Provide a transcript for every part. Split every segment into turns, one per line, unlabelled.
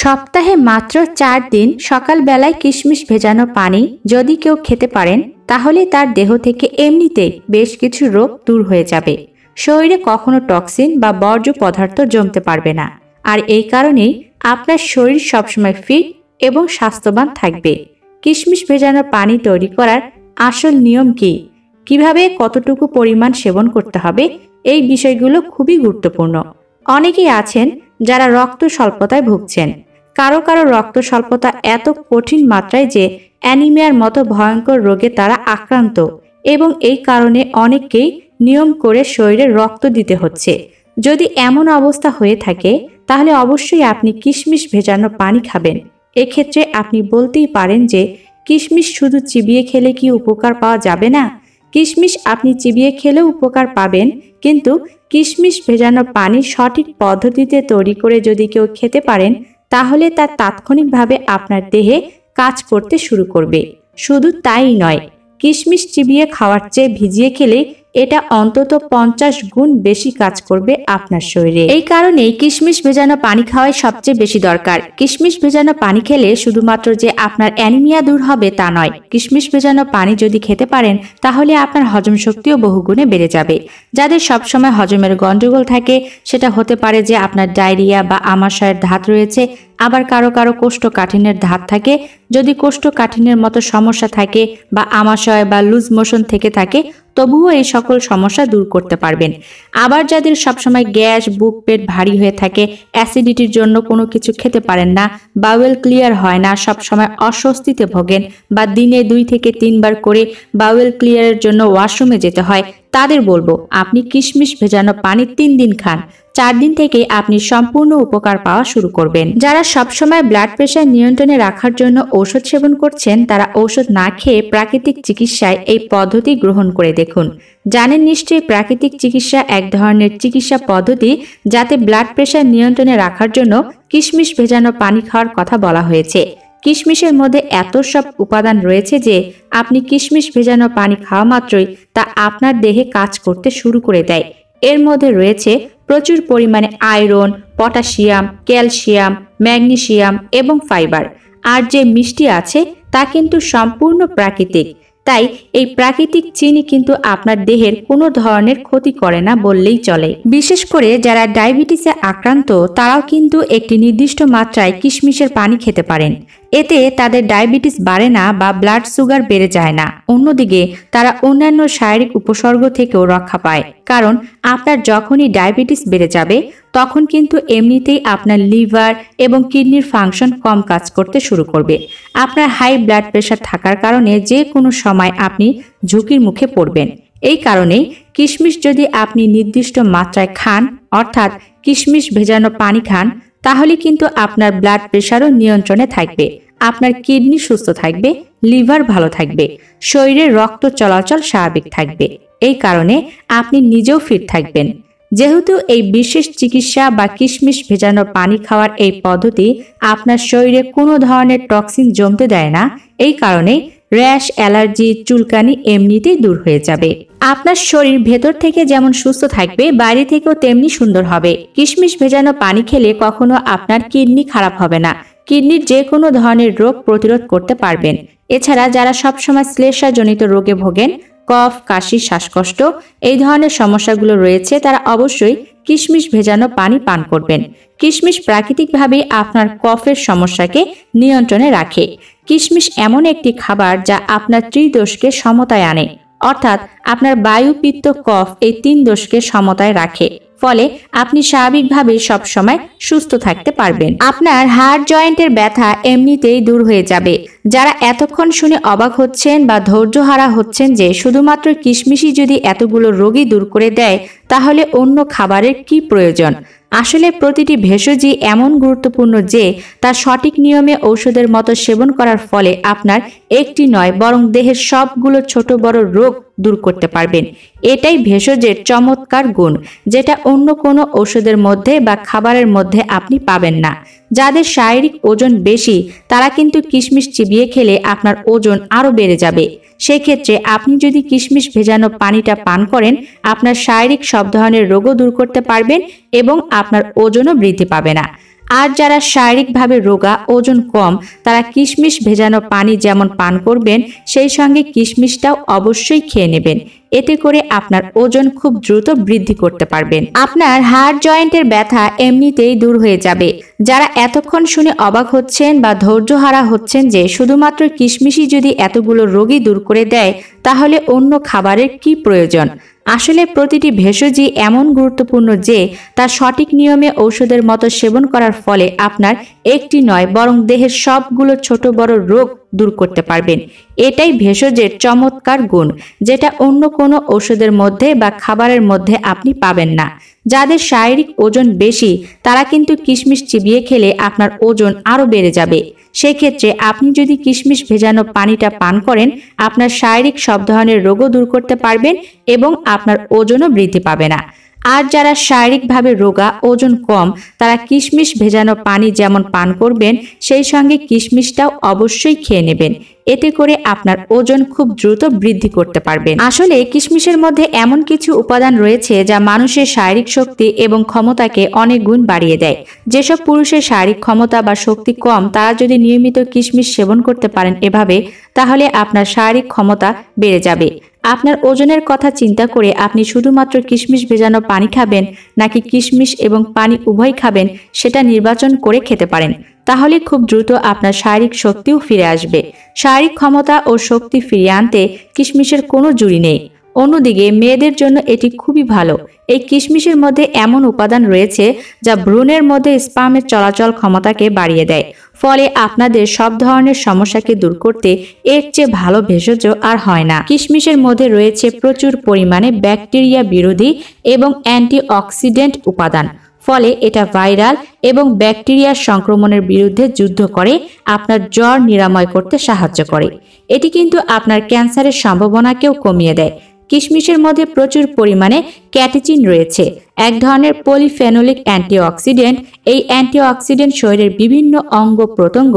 সপ্তাহে মাত্র চার দিন সকালবেলায় কিশমিশ ভেজানো পানি যদি কেউ খেতে পারেন তাহলে তার দেহ থেকে এমনিতেই বেশ কিছু রোগ দূর হয়ে যাবে শরীরে কখনো টক্সিন বা বর্জ্য পদার্থ জমতে পারবে না আর এই কারণেই আপনার শরীর সবসময় ফিট এবং স্বাস্থ্যবান থাকবে কিশমিশ ভেজানো পানি তৈরি করার আসল নিয়ম কি কিভাবে কতটুকু পরিমাণ সেবন করতে হবে এই বিষয়গুলো খুবই গুরুত্বপূর্ণ অনেকেই আছেন যারা রক্ত স্বল্পতায় ভুগছেন কারো কারো রক্ত স্বল্পতা এত কঠিন মাত্রায় যে অ্যানিমিয়ার মতো ভয়ঙ্কর রোগে তারা আক্রান্ত এবং এই কারণে অনেককেই নিয়ম করে শরীরে রক্ত দিতে হচ্ছে যদি এমন অবস্থা হয়ে থাকে তাহলে অবশ্যই আপনি কিশমিশ ভেজানো পানি খাবেন এক্ষেত্রে আপনি বলতেই পারেন যে কিশমিশ শুধু চিবিয়ে খেলে কি উপকার পাওয়া যাবে না কিশমিশ আপনি চিবিয়ে খেলেও উপকার পাবেন কিন্তু কিশমিশ ভেজানো পানি সঠিক পদ্ধতিতে তৈরি করে যদি কেউ খেতে পারেন তাহলে তা তাৎক্ষণিকভাবে আপনার দেহে কাজ করতে শুরু করবে শুধু তাই নয় কিশমিশ চিবিয়ে খাওয়ার চেয়ে ভিজিয়ে খেলে এটা অন্তত পঞ্চাশ গুণ বেশি কাজ করবে আপনার শরীরে এই কারণেই কিশমিশ ভেজানো পানি খাওয়াই সবচেয়ে বেশি দরকার কিশমিশ ভেজানো পানি খেলে শুধুমাত্র যে আপনার অ্যানিমিয়া দূর হবে তা নয় কিশমিশ ভেজানো পানি যদি খেতে পারেন তাহলে আপনার হজম শক্তিও বহুগুণে বেড়ে যাবে যাদের সবসময় হজমের গন্ডগোল থাকে সেটা হতে পারে যে আপনার ডায়রিয়া বা আমাশয়ের ধাত রয়েছে আবার কারো কারো কোষ্ঠকাঠিন্যের ধাত থাকে যদি কোষ্ঠকাঠিন্যের মতো সমস্যা থাকে বা আমাশয় বা লুজ মোশন থেকে থাকে তবুও এই সকল সমস্যা দূর করতে পারবেন আবার যাদের সবসময় গ্যাস বুক পেট ভারী হয়ে থাকে অ্যাসিডিটির জন্য কোনো কিছু খেতে পারেন না বাউল ক্লিয়ার হয় না সবসময় অস্বস্তিতে ভোগেন বা দিনে দুই থেকে তিনবার করে বাউল ক্লিয়ারের জন্য ওয়াশরুমে যেতে হয় তাদের বলবো আপনি কিশমিশ ভেজানো পানি তিন দিন খান চার দিন থেকে আপনি সম্পূর্ণ উপকার পাওয়া শুরু করবেন যারা সবসময় ব্লাড প্রেশার নিয়ন্ত্রণে রাখার জন্য ঔষধ সেবন করছেন তারা ঔষধ না খেয়ে প্রাকৃতিক চিকিৎসায় এই পদ্ধতি গ্রহণ করে দেখুন জানেন নিশ্চয়ই প্রাকৃতিক চিকিৎসা এক ধরনের চিকিৎসা পদ্ধতি যাতে ব্লাড প্রেশার নিয়ন্ত্রণে রাখার জন্য কিশমিশ ভেজানো পানি খাওয়ার কথা বলা হয়েছে কিশমিশের মধ্যে এত সব উপাদান রয়েছে যে আপনি কিশমিশ ভেজানো পানি খাওয়া মাত্রই তা আপনার দেহে কাজ করতে শুরু করে দেয় এর মধ্যে রয়েছে প্রচুর পরিমাণে আয়রন পটাশিয়াম ক্যালসিয়াম ম্যাগনেশিয়াম এবং ফাইবার আর যে মিষ্টি আছে তা কিন্তু সম্পূর্ণ প্রাকৃতিক তাই এই প্রাকৃতিক চিনি কিন্তু আপনার দেহের কোনো ধরনের ক্ষতি করে না বললেই চলে বিশেষ করে যারা ডায়াবেটিসে আক্রান্ত তারাও কিন্তু একটি নির্দিষ্ট মাত্রায় কিশমিশের পানি খেতে পারেন এতে তাদের ডায়াবেটিস বাড়ে না বা ব্লাড সুগার বেড়ে যায় না অন্যদিকে তারা অন্যান্য শারীরিক উপসর্গ থেকেও রক্ষা পায় কারণ আপনার যখনই ডায়াবেটিস বেড়ে যাবে তখন কিন্তু এমনিতেই আপনার লিভার এবং কিডনির ফাংশন কম কাজ করতে শুরু করবে আপনার হাই ব্লাড প্রেশার থাকার কারণে যে কোনো সময় আপনি ঝুঁকির মুখে পড়বেন এই কারণে কিশমিশ যদি আপনি নির্দিষ্ট মাত্রায় খান অর্থাৎ কিশমিশ ভেজানো পানি খান তাহলে কিন্তু আপনার ব্লাড প্রেশারও নিয়ন্ত্রণে থাকবে আপনার কিডনি সুস্থ থাকবে লিভার ভালো থাকবে শরীরে রক্ত চলাচল স্বাভাবিক থাকবে এই কারণে আপনি নিজেও ফিট থাকবেন যেহেতু এই বিশেষ চিকিৎসা বা কিশমিশ ভেজানো পানি খাওয়ার এই পদ্ধতি আপনার শরীরে কোনো ধরনের টক্সিন জমতে দেয় না এই কারণেই র্যাশ অ্যালার্জি চুলকানি এমনিতেই দূর হয়ে যাবে আপনার শরীর ভেতর থেকে যেমন সুস্থ থাকবে বাইরে থেকেও তেমনি সুন্দর হবে কিশমিশ ভেজানো পানি খেলে কখনো আপনার কিডনি খারাপ হবে না কিডনির যে কোনো ধরনের রোগ প্রতিরোধ করতে পারবেন এছাড়া যারা সবসময় শ্লেষাজনিত রোগে ভোগেন কফ কাশি শ্বাসকষ্ট এই ধরনের সমস্যাগুলো রয়েছে তারা অবশ্যই কিশমিশ ভেজানো পানি পান করবেন কিশমিশ প্রাকৃতিকভাবে আপনার কফের সমস্যাকে নিয়ন্ত্রণে রাখে কিশমিশ এমন একটি খাবার যা আপনার ত্রিদোষকে সমতায় আনে অর্থাৎ আপনার বায়ু পিত্ত কফ এই তিন দোষকে সমতায় রাখে ফলে আপনি স্বাভাবিকভাবে সবসময় সুস্থ থাকতে পারবেন আপনার হাড় জয়েন্টের ব্যথা এমনিতেই দূর হয়ে যাবে যারা এতক্ষণ শুনে অবাক হচ্ছেন বা ধৈর্য হারা হচ্ছেন যে শুধুমাত্র কিশমিশি যদি এতগুলো রোগী দূর করে দেয় তাহলে অন্য খাবারের কি প্রয়োজন আসলে প্রতিটি ভেষজই এমন গুরুত্বপূর্ণ যে তা সঠিক নিয়মে ঔষধের মতো সেবন করার ফলে আপনার একটি নয় বরং দেহের সবগুলো ছোট বড় রোগ দূর করতে পারবেন এটাই ভেষজের চমৎকার গুণ যেটা অন্য কোনো ওষুধের মধ্যে বা খাবারের মধ্যে আপনি পাবেন না যাদের শারীরিক ওজন বেশি তারা কিন্তু কিশমিশ চিবিয়ে খেলে আপনার ওজন আরও বেড়ে যাবে সেক্ষেত্রে আপনি যদি কিশমিশ ভেজানো পানিটা পান করেন আপনার শারীরিক সব ধরনের রোগও দূর করতে পারবেন এবং আপনার ওজনও বৃদ্ধি পাবে না আর যারা শারীরিকভাবে রোগা ওজন কম তারা কিশমিশ ভেজানো পানি যেমন পান করবেন সেই সঙ্গে কিশমিশটাও অবশ্যই খেয়ে নেবেন এতে করে আপনার ওজন খুব দ্রুত বৃদ্ধি করতে পারবেন আপনার হার্ট জয়েন্টের ব্যথা এমনিতেই দূর হয়ে যাবে যারা এতক্ষণ শুনে অবাক হচ্ছেন বা ধৈর্যহারা হচ্ছেন যে শুধুমাত্র কিশমিশই যদি এতগুলো রোগী দূর করে দেয় তাহলে অন্য খাবারের কি প্রয়োজন আসলে প্রতিটি ভেষজই এমন গুরুত্বপূর্ণ যে তা সঠিক নিয়মে ঔষধের মতো সেবন করার ফলে আপনার একটি নয় বরং দেহের সবগুলো ছোট বড় রোগ দূর করতে পারবেন এটাই ভেষজের চমৎকার গুণ যেটা অন্য কোনো ঔষধের মধ্যে বা খাবারের মধ্যে আপনি পাবেন না যাদের শারীরিক ওজন বেশি তারা কিন্তু কিশমিশ চিবিয়ে খেলে আপনার ওজন আরও বেড়ে যাবে সেক্ষেত্রে আপনি যদি কিশমিশ ভেজানো পানিটা পান করেন আপনার শারীরিক সব ধরনের রোগও দূর করতে পারবেন এবং আপনার ওজনও বৃদ্ধি পাবে না আর যারা শারীরিকভাবে রোগা ওজন কম তারা কিশমিশ ভেজানো পানি যেমন পান করবেন সেই সঙ্গে কিশমিশটাও অবশ্যই খেয়ে নেবেন এতে করে আপনার ওজন খুব দ্রুত বৃদ্ধি করতে পারবেন আসলে কিশমিশের মধ্যে এমন কিছু উপাদান রয়েছে যা মানুষের শারীরিক শক্তি এবং ক্ষমতাকে অনেক গুণ বাড়িয়ে দেয় যেসব পুরুষের শারীরিক ক্ষমতা বা শক্তি কম তারা যদি নিয়মিত কিশমিশ সেবন করতে পারেন এভাবে তাহলে আপনার শারীরিক ক্ষমতা বেড়ে যাবে আপনার ওজনের কথা চিন্তা করে আপনি শুধুমাত্র কিশমিশ ভেজানো পানি খাবেন নাকি কিশমিশ এবং পানি উভয় খাবেন সেটা নির্বাচন করে খেতে পারেন তাহলে খুব দ্রুত আপনার শারীরিক শক্তিও ফিরে আসবে শারীরিক ক্ষমতা ও শক্তি ফিরিয়ে আনতে কিশমিশের কোনো জুড়ি নেই অন্যদিকে মেয়েদের জন্য এটি খুবই ভালো এই কিশমিশের মধ্যে এমন উপাদান রয়েছে যা ভ্রূণের মধ্যে স্পামের চলাচল ক্ষমতাকে বাড়িয়ে দেয় ফলে আপনাদের সব ধরনের সমস্যাকে দূর করতে এর চেয়ে ভালো ভেষজ আর হয় না কিশমিশের মধ্যে রয়েছে প্রচুর পরিমাণে ব্যাকটেরিয়া বিরোধী এবং অ্যান্টিঅক্সিডেন্ট উপাদান ফলে এটা ভাইরাল এবং ব্যাকটেরিয়ার সংক্রমণের বিরুদ্ধে যুদ্ধ করে আপনার জ্বর নিরাময় করতে সাহায্য করে এটি কিন্তু আপনার ক্যান্সারের সম্ভাবনাকেও কমিয়ে দেয় কিশমিশের মধ্যে প্রচুর পরিমাণে ক্যাটেচিন রয়েছে এক ধরনের পলিফেনোলিক অ্যান্টিঅক্সিডেন্ট এই অ্যান্টিঅক্সিডেন্ট শরীরের বিভিন্ন অঙ্গ প্রত্যঙ্গ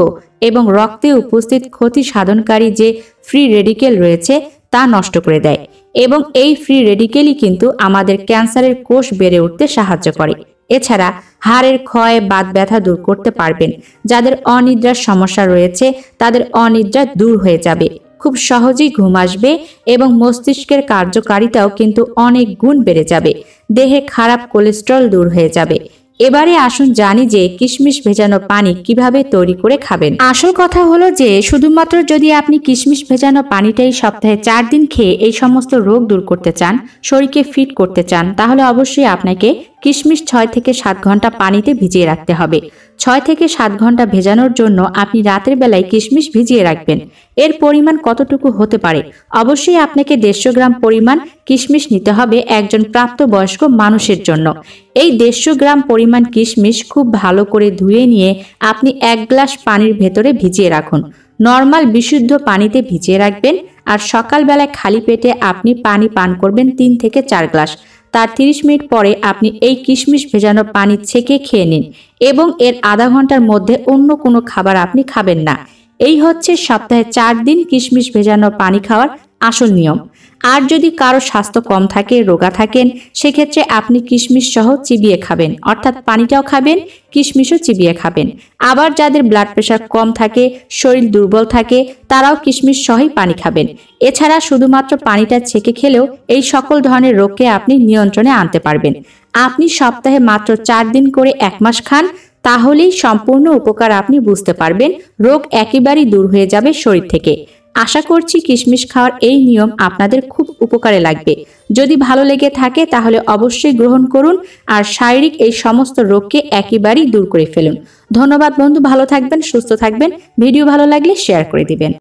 এবং রক্তে উপস্থিত ক্ষতি সাধনকারী যে ফ্রি রেডিকেল রয়েছে তা নষ্ট করে দেয় এবং এই ফ্রি রেডিকেলই কিন্তু আমাদের ক্যান্সারের কোষ বেড়ে উঠতে সাহায্য করে এছাড়া হাড়ের ক্ষয় বাদ ব্যথা দূর করতে পারবেন যাদের অনিদ্রার সমস্যা রয়েছে তাদের অনিদ্রা দূর হয়ে যাবে খুব সহজেই ঘুম আসবে এবং মস্তিষ্কের কার্যকারিতাও কিন্তু অনেক গুণ বেড়ে যাবে দেহে খারাপ কোলেস্ট্রল দূর হয়ে যাবে এবারে আসুন জানি যে কিশমিশ ভেজানো পানি কিভাবে তৈরি করে খাবেন আসল কথা হলো যে শুধুমাত্র যদি আপনি কিশমিশ ভেজানো পানিটাই সপ্তাহে চার দিন খেয়ে এই সমস্ত রোগ দূর করতে চান শরীরকে ফিট করতে চান তাহলে অবশ্যই আপনাকে কিশমিশ ছয় থেকে সাত ঘন্টা পানিতে ভিজিয়ে রাখতে হবে ছয় থেকে সাত ঘন্টা ভেজানোর জন্য আপনি রাতের বেলায় কিশমিশ ভিজিয়ে রাখবেন এর পরিমাণ কতটুকু হতে পারে অবশ্যই আপনাকে দেড়শো গ্রাম পরিমাণ কিশমিশ নিতে হবে একজন প্রাপ্তবয়স্ক মানুষের জন্য এই দেড়শো গ্রাম পরিমাণ কিশমিশ খুব ভালো করে ধুয়ে নিয়ে আপনি এক গ্লাস পানির ভেতরে ভিজিয়ে রাখুন নর্মাল বিশুদ্ধ পানিতে ভিজিয়ে রাখবেন আর সকালবেলায় খালি পেটে আপনি পানি পান করবেন তিন থেকে চার গ্লাস তার 30 মিনিট পরে আপনি এই কিশমিশ ভেজানো পানি ছেঁকে খেয়ে নিন এবং এর আধা ঘন্টার মধ্যে অন্য কোনো খাবার আপনি খাবেন না এই হচ্ছে সপ্তাহে চার দিন কিশমিশ ভেজানো পানি খাওয়ার আসল নিয়ম আর যদি কারো স্বাস্থ্য কম থাকে রোগা থাকেন সেক্ষেত্রে আপনি কিশমিশ সহ চিবিয়ে খাবেন অর্থাৎ পানিটাও খাবেন কিশমিশও চিবিয়ে খাবেন আবার যাদের ব্লাড প্রেশার কম থাকে শরীর দুর্বল থাকে তারাও কিশমিশ সহই পানি খাবেন এছাড়া শুধুমাত্র পানিটা ছেঁকে খেলেও এই সকল ধরনের রোগকে আপনি নিয়ন্ত্রণে আনতে পারবেন আপনি সপ্তাহে মাত্র চার দিন করে এক মাস খান তাহলেই সম্পূর্ণ উপকার আপনি বুঝতে পারবেন রোগ একেবারেই দূর হয়ে যাবে শরীর থেকে আশা করছি কিশমিশ খাওয়ার এই নিয়ম আপনাদের খুব উপকারে লাগবে যদি ভালো লেগে থাকে তাহলে অবশ্যই গ্রহণ করুন আর শারীরিক এই সমস্ত রোগকে একেবারেই দূর করে ফেলুন ধন্যবাদ বন্ধু ভালো থাকবেন সুস্থ থাকবেন ভিডিও ভালো লাগলে শেয়ার করে দিবেন